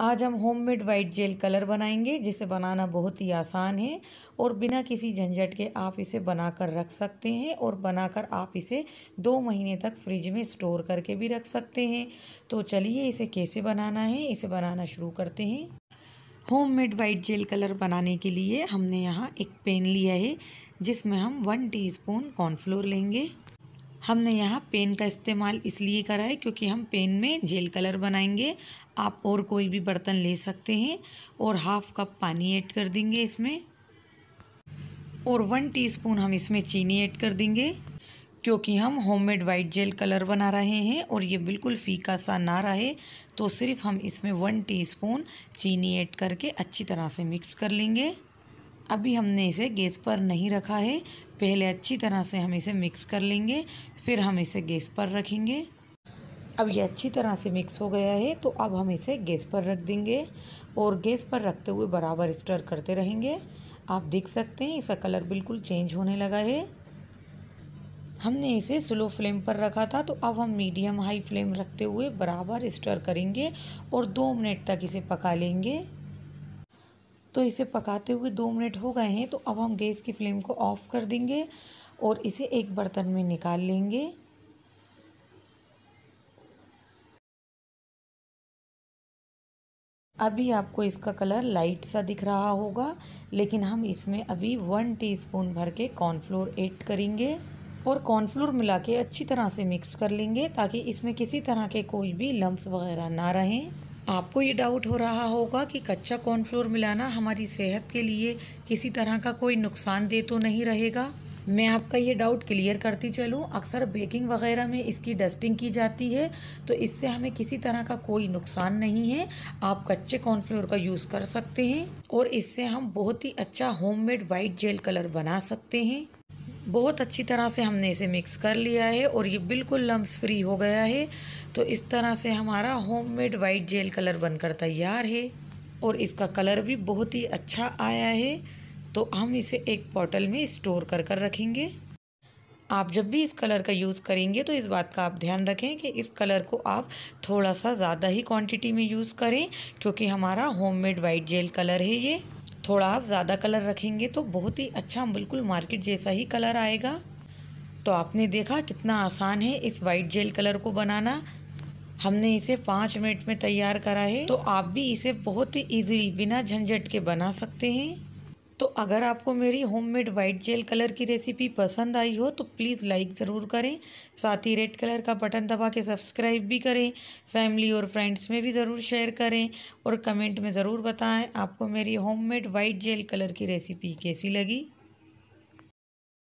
आज हम homemade white gel colour बनाएंगे जिसे बनाना बहुत ही आसान है और बिना किसी झंझट के आप इसे बनाकर रख सकते हैं और बनाकर आप इसे दो महीने तक फ्रिज में स्टोर करके भी रख सकते हैं तो चलिए इसे कैसे बनाना है इसे बनाना शुरू करते हैं होममेड वाइट जेल कलर बनाने के लिए हमने यहाँ एक पेन लिया है जिसमें हम वन टीस्पून कॉर्नफ्लोर लेंगे हमने यहाँ पेन का इस्तेमाल इसलिए करा है क्योंकि हम पेन में जेल कलर बनाएंगे आप और कोई भी बर्तन ले सकते हैं और हाफ़ कप पानी ऐड कर देंगे इसमें और वन टीस्पून हम इसमें चीनी ऐड कर देंगे क्योंकि हम होममेड वाइट जेल कलर बना रहे हैं और ये बिल्कुल फीका सा ना रहे तो सिर्फ हम इसमें वन टीस्पून चीनी ऐड करके अच्छी तरह से मिक्स कर लेंगे अभी हमने इसे गैस पर नहीं रखा है पहले अच्छी तरह से हम इसे मिक्स कर लेंगे फिर हम इसे गैस पर रखेंगे अब ये अच्छी तरह से मिक्स हो गया है तो अब हम इसे गैस पर रख देंगे और गैस पर रखते हुए बराबर स्टर करते रहेंगे आप देख सकते हैं इसका कलर बिल्कुल चेंज होने लगा है हमने इसे स्लो फ्लेम पर रखा था तो अब हम मीडियम हाई फ्लेम रखते हुए बराबर स्टर करेंगे और दो मिनट तक इसे पका लेंगे तो इसे पकाते हुए दो मिनट हो गए हैं तो अब हम गैस की फ्लेम को ऑफ़ कर देंगे और इसे एक बर्तन में निकाल लेंगे अभी आपको इसका कलर लाइट सा दिख रहा होगा लेकिन हम इसमें अभी वन टीस्पून भर के कॉर्नफ्लोर ऐड करेंगे और कॉर्नफ्लोर मिला के अच्छी तरह से मिक्स कर लेंगे ताकि इसमें किसी तरह के कोई भी लम्ब्स वगैरह ना रहें आपको ये डाउट हो रहा होगा कि कच्चा कॉर्नफ्लोर मिलाना हमारी सेहत के लिए किसी तरह का कोई नुकसान दे तो नहीं रहेगा मैं आपका ये डाउट क्लियर करती चलूँ अक्सर बेकिंग वगैरह में इसकी डस्टिंग की जाती है तो इससे हमें किसी तरह का कोई नुकसान नहीं है आप कच्चे कॉर्नफ्लोर का यूज़ कर सकते हैं और इससे हम बहुत ही अच्छा होममेड वाइट जेल कलर बना सकते हैं बहुत अच्छी तरह से हमने इसे मिक्स कर लिया है और ये बिल्कुल लम्स फ्री हो गया है तो इस तरह से हमारा होममेड वाइट जेल कलर बनकर तैयार है और इसका कलर भी बहुत ही अच्छा आया है तो हम इसे एक बॉटल में स्टोर कर कर रखेंगे आप जब भी इस कलर का यूज़ करेंगे तो इस बात का आप ध्यान रखें कि इस कलर को आप थोड़ा सा ज़्यादा ही क्वांटिटी में यूज़ करें क्योंकि हमारा होममेड वाइट जेल कलर है ये थोड़ा आप ज़्यादा कलर रखेंगे तो बहुत ही अच्छा बिल्कुल मार्केट जैसा ही कलर आएगा तो आपने देखा कितना आसान है इस वाइट जेल कलर को बनाना हमने इसे पाँच मिनट में तैयार करा है तो आप भी इसे बहुत ही ईजिली बिना झंझट के बना सकते हैं तो अगर आपको मेरी होममेड वाइट जेल कलर की रेसिपी पसंद आई हो तो प्लीज़ लाइक ज़रूर करें साथ ही रेड कलर का बटन दबा के सब्सक्राइब भी करें फैमिली और फ्रेंड्स में भी ज़रूर शेयर करें और कमेंट में ज़रूर बताएं आपको मेरी होममेड वाइट जेल कलर की रेसिपी कैसी लगी